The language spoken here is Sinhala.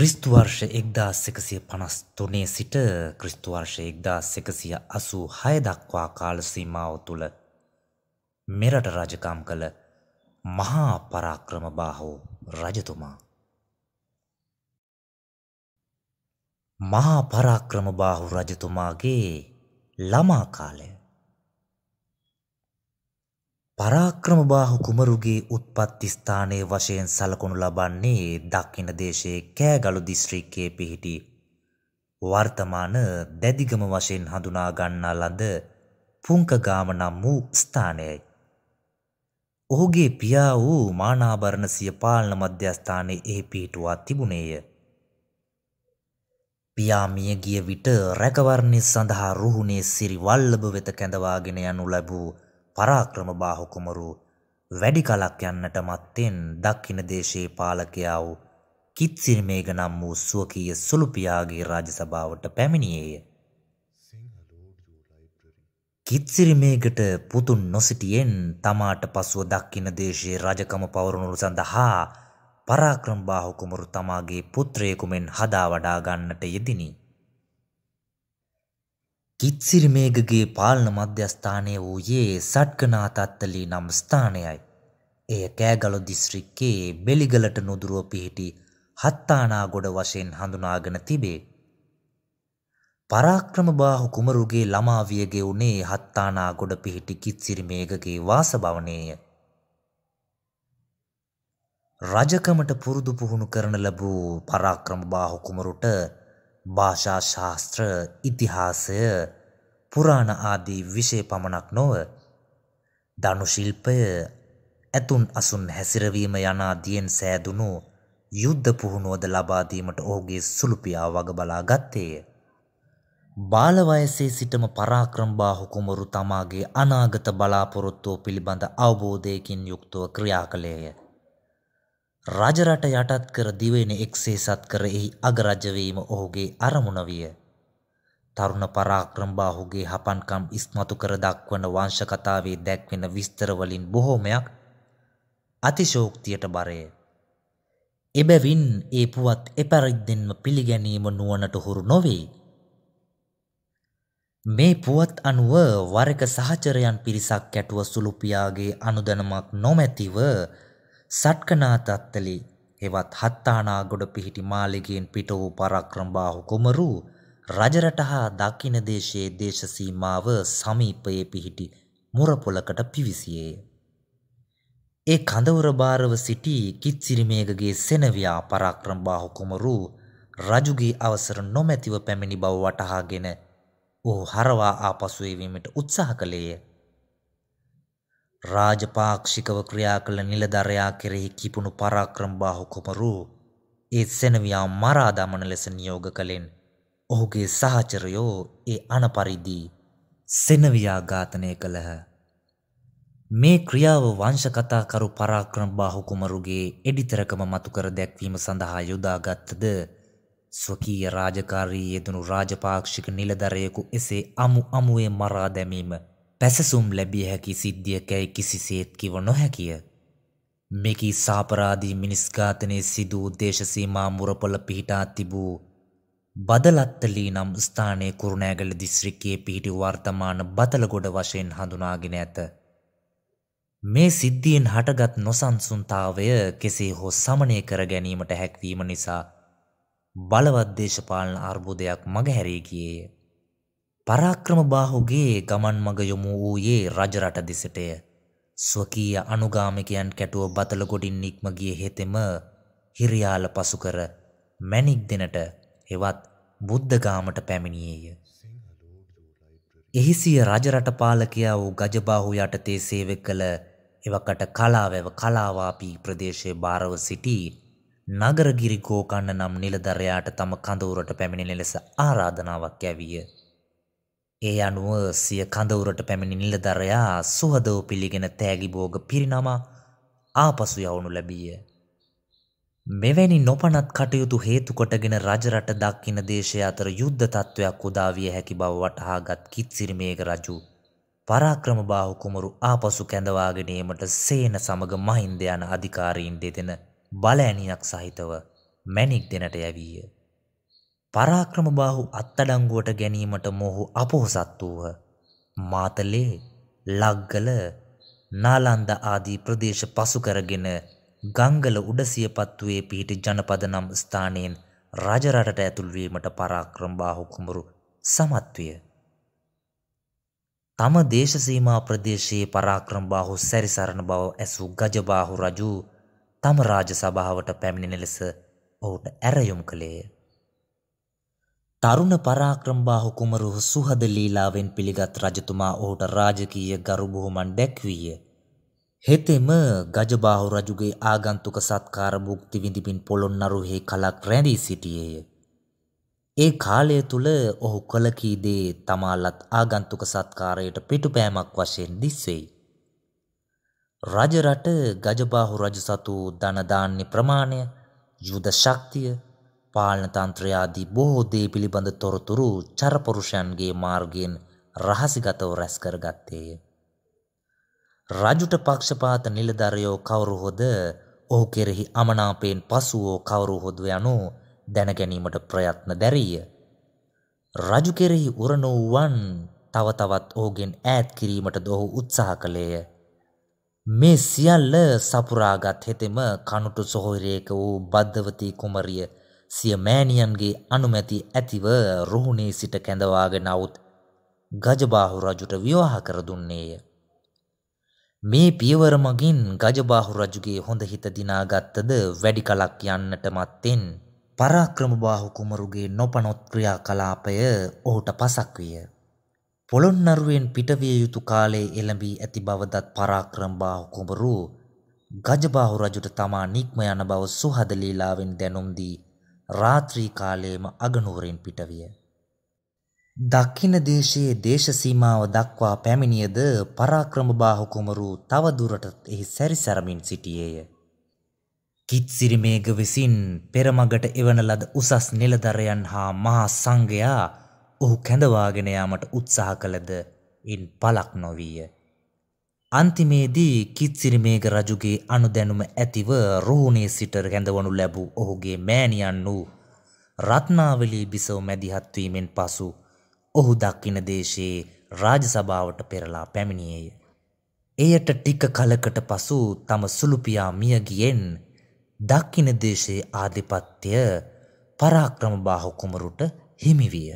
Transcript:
ක්‍රිස්තුවර්ෂ එක්දාස් එකසිය පනස් තුනේ සිට ක්‍රිස්තුවර්ෂ එක්දාස් එකසිය අසූ හය දක්වා කාලසීමාව තුළ මෙරට රජකම් කළ මහා පරාක්‍රම බාහෝ රජතුමා. මහා පරාක්‍රම බාහු රජතුමාගේ ළමා කාලය පරාක්‍රමබාහු කුමරුගේ උත්පත්ති ස්ථානය වශයෙන් සලකනු ලබන්නේ දක්කින දේශයේ කෑගලු දිස්ත්‍රික්කයේ පිහිටි වර්තමාන දැදිගම වශයෙන් හඳුනා ගන්නා ලද පුංකගාම නම් වූ ස්ථානයයි. ඔහුගේ පියා වූ මානාභරණ සිය පාලන මධ්‍යස්ථානයේ එහි පිහිටුවා තිබුණේය. පියා මිය ගිය විට රැකවරණය සඳහා රුහුණේ සිරි වල්ලභ වෙත කැඳවාගෙන යනු ලැබූ පරාක්‍රම බාහුකුමරු වැඩි කලක් යන්නට මත්තෙන් දක්කින දේශයේ පාලකයා වූ කිත්සිරිමේග නම් වූ ස්වකීය සුළුපියාගේ රාජසභාවට පැමිණියේය. කිත්සිරිමේගට පුතුන් නොසිටියෙන් තමාට පසුව දක්කින දේශයේ රජකම පවරුණුරු සඳහා පරාක්‍රම් බාහුකුමරු තමාගේ පුත්‍රයෙකුමෙන් හදා වඩා ගන්නට යෙදිනි. කිත්සිරිමේගගේ පාලන මධ්‍යස්ථානය වූයේ සට්කනාතත්තලී නම් ස්ථානයයි. එය කෑගලො දිස්ත්‍රික්කේ බෙලිගලට නොදුරුව පිහිටි හත්තානා ගොඩ වශයෙන් හඳුනාගෙන තිබේ. පරාක්‍රම බාහු කුමරුගේ ළමාවියගේ වනේ හත්තානා ගොඩ පිහිටි කිත්සිරිමේගගේ වාසභවනේය. රජකමට පුරුදු පුහුණු කරන ලැබූ පරාක්‍රම බාහු කුමරුට භාෂා ශාස්ත්‍ර ඉතිහාසය පුරාණ ආදී විෂය පමණක් නොව ධනුශිල්පය ඇතුන් අසුන් හැසිරවීම යනාදියෙන් සෑදුණු යුද්ධ පුහුණුවද ලබාදීමට ඔහුගේ සුළුපියා වග බලා ගත්තේය. බාලවයසේ සිටම පරාක්‍රම්බාහු කුමරු තමාගේ අනාගත බලාපොරොත්තුව පිළිබඳ අවබෝධයකින් යුක්තව ක්‍රියා කළේය. රජරට යටත් කර දිවෙන එක්සේසත් කර එහි අගරජවීම ඔහුගේ අරමුණ විය. තරුණ පරාක්‍රම්බාහුගේ හපන්කම් ඉස්මතු කර දක්වන වංශකතාවේ දැක්වෙන විස්තරවලින් බොහෝමයක් අතිශෝක්තියට බරය. එබැවින් ඒ පුවත් එපරිද්දෙන්ම පිළිගැනීම නුවනට හුරු නොවේ. මේ පුවත් අනුව වරක සහචරයන් පිරිසක් කැටුව සුළුපියාගේ අනුදනමක් නොමැතිව සට්කනාතත්තලි හෙවත් හත්තානාගොඩ පිහිටි මාලිගයෙන් පිට වූ පරක්‍රම්බාහු කුමරු රජරට හා දක්කින දේශයේ දේශසීමාව සමීපයේ පිහිටි මුරපොලකට පිවිසියේ. ඒ කඳවුර භාරව සිටි කිත්සිරිමේගගේ සෙනවියා පරාක්‍රම්බාහු කුමරු රජුගේ අවසර නොමැතිව පැමිණි බව වටහාගෙන ඔහු හරවා ආපසු එවීමට උත්සාහ කළේය. රාජපාක්ෂිකව ක්‍රියා කළ නිලධරයා කෙරෙහි කිපුණු පරාක්‍රමබාහු කුමරු ඒ සෙනවියා මරා දමන ලෙස නියෝග කළෙන් ඔහුගේ සහචරයෝ ඒ අනපරිදි සෙනවියා ඝාතනය කළහ. මේ ක්‍රියාව වංශකතාකරු පරාක්‍රමබාහු කුමරුගේ එඩිතරකම මතුකර දැක්වීම සඳහා යොදාගත්තද ස්වකීය රාජකාරී යෙදුණු රාජපාක්ෂික නිලධරයෙකු එසේ අමු අමුවේ මරා දැමීම පැසසුම් ලැබිය හැකි සිද්ධියකැයි කිසිසේත් කිව නොහැකිය. මෙකි සාපරාධී මිනිස්ඝාතනය සිදූ දේශසීමා මුරපොල පිහිටා තිබූ බදලත්තලී නම් ස්ථානය කුරුණෑගල දිස්ත්‍රික්කයේ පිහිටි වර්තමාන බතලගොඩ වශයෙන් හඳුනාගෙන ඇත. මේ සිද්ධියෙන් හටගත් නොසන්සුන්තාවය කෙසේ හෝ සමනය කර ගැනීමට හැක්වීම නිසා බලවත් දේශපාලන අර්බුදයක් මගහැරේ ගියේය. පරාක්‍රමබාහුගේ ගමන් මග යොමු වූයේ රජරට දෙසටය. ස්වකීය අනුගාමිකයන් කැටුව බතල ගොඩින් නික්ම ගිය හෙතෙම හිරියාල පසුකර මැණික් දෙනට එවත් බුද්ධගාමට පැමිණියේය. එහිසිය රජරට පාලකයා වූ ගජබාහු යටතේ සේවය කළ එවකට කලාවැව කලාවාපී ප්‍රදේශයේ භාරව සිටි නගරගිරි ගෝකන්න නම් නිලධරයාට තම කඳවුරට පැමිණෙන ලෙස ආරාධනාවක් ඇවිය. ඒ අනුව සිය කඳවුරට පැමිණි නිලධරයා සුහදව පිළිගෙන තෑගිබෝග පිරිනමා ආපසු යවනු ලැබීය. මෙවැනි නොපනත් කටයුතු හේතුකොටගෙන රජරට දක්කින දේශය අතර යුද්ධ තත්ත්වයක් උදාවිය හැකි බව වටහාගත් කිත්සිරිමේක රජු පරාක්‍රම බාහු කුමරු ආපසු කැඳවාගෙනීමට සේන සමග මහින්ද යන අධිකාරීන් දෙදෙන බලෑනියක් සහිතව මැණික් දෙනට යැවීය. පරාක්‍රමබාහු අත්තඩංගුවට ගැනීමට මොහු අපොහොසත් වූහ. මාතලේ ලග්ගල නාලන්ද ආදී ප්‍රදේශ පසුකරගෙන ගංගල උඩසියපත්තුවේ පිහිටි ජනපදනම් ස්ථානයෙන් රජරටට ඇතුල්වීමට පරාක්‍රම්බාහු කුමරු සමත්විය. තම දේශසීමා ප්‍රදේශයේ පරාක්‍රම්බාහු සැරිසරණ බව ඇසූ ගජබාහු රජු තම රාජ සභාවට පැමිණෙන ලෙස ඔහුට ඇරයුම් කළේය. තරුණ පරාක්‍රම්බාහු කුමරුහු සුහද ලීලාවෙන් පිළිගත් රජතුමා ඔහුට රාජකීය ගරු බොහොමන් දැක්වීය. හෙතෙම ගජබාහු රජුගේ ආගන්තුක සත්කාර භුක්ති විඳිමින් පොළොන්නරුහි කලක් රැඳී සිටියේය. ඒ කාලය තුල ඔහු කළ කී දේ තමාලත් ආගන්තුක සත්කාරයට පිටුපෑමක් වශයෙන් දිස්වෙයි. රජරට ගජබාහු රජු සතු ධන ධාන්‍ය ප්‍රමාණය, යුද ශක්තිය පාලන තන්ත්‍රයාදී බොහෝ දේ පිළිබඳ තොරතුරු චරපරුෂයන්ගේ මාර්ගයෙන් රහසිගතව රැස් කරගත්තේය. රජුට පක්ෂපාත නිලධරයෝ කවුරු හොද ඔහු කෙරෙහි අමනාපයෙන් පසුවෝ කවුරු හොද යනු දැනගැනීමට ප්‍රයත්න දැරීය. රජු කෙරෙහි උරනොව්වන් තව තවත් ඔහුගෙන් ඈත් කිරීමට දොහු උත්සාහ කළේය. මේ සියල්ල සපුරාගත් හෙතෙම කනුටු සොහොරේක වූ බද්ධවතී කුමරිය සිය මෑණියන්ගේ අනුමැති ඇතිව රුහුණේ සිට කැඳවාගෙන අවුත් ගජබාහු රජුට විවාහ කර දුන්නේය. මේ පියවර මගින් ගජබාහු රජුගේ හොඳ හිත දිනාගත්තද වැඩි කලක් යන්නට මත්තෙන් පරාක්‍රමබාහු කුමරුගේ නොපනොත් ක්‍රියාකලාපය ඔහුට පසක් විය. පොළොන්නරුවෙන් පිටවිය යුතු කාලේ එළඹී ඇති බවදත් පරාක්‍රම්බාහු කුමරු ගජබාහු රජුට තමා නික්ම යන බව සුහදලීලාවෙන් දැනුම්දී රාත්‍රී කාලයේම අගනුවරෙන් පිටවිය. දක්ෂින දේශයේ දේශ සීමාව දක්වා පැමිණියද පරාක්‍රමබාහු කුමරු තව දුරටත් එහි සැරිසරමින් සිටියේය. කිත්සිරිමේග විසින් පෙරමගට එවන ලද උසස් නිලධරයන් හා මහා සංඝයා ඔහු කැඳවාගෙන යාමට උත්සාහ කළද ඉන් පලක් නොවිය. අන්තිමේදී කිත්සිරිමේග රජුගේ අනුදැනුම ඇතිව රෝහණේ සිට රැඳවනු ලැබූ ඔහුගේ මෑණියන් වූ රත්නාවලී බිසව මැදිහත්වීමෙන් පසු ඔහු දක්කින දේශයේ රාජසභාවට පෙරලා පැමිණියේය. එයට ටික කලකට පසු තම සුළුපියා මියගියෙන් දක්කින දේශයේ ආධිපත්‍යය පරාක්‍රමබාහු කුමරුට හිමිවිය.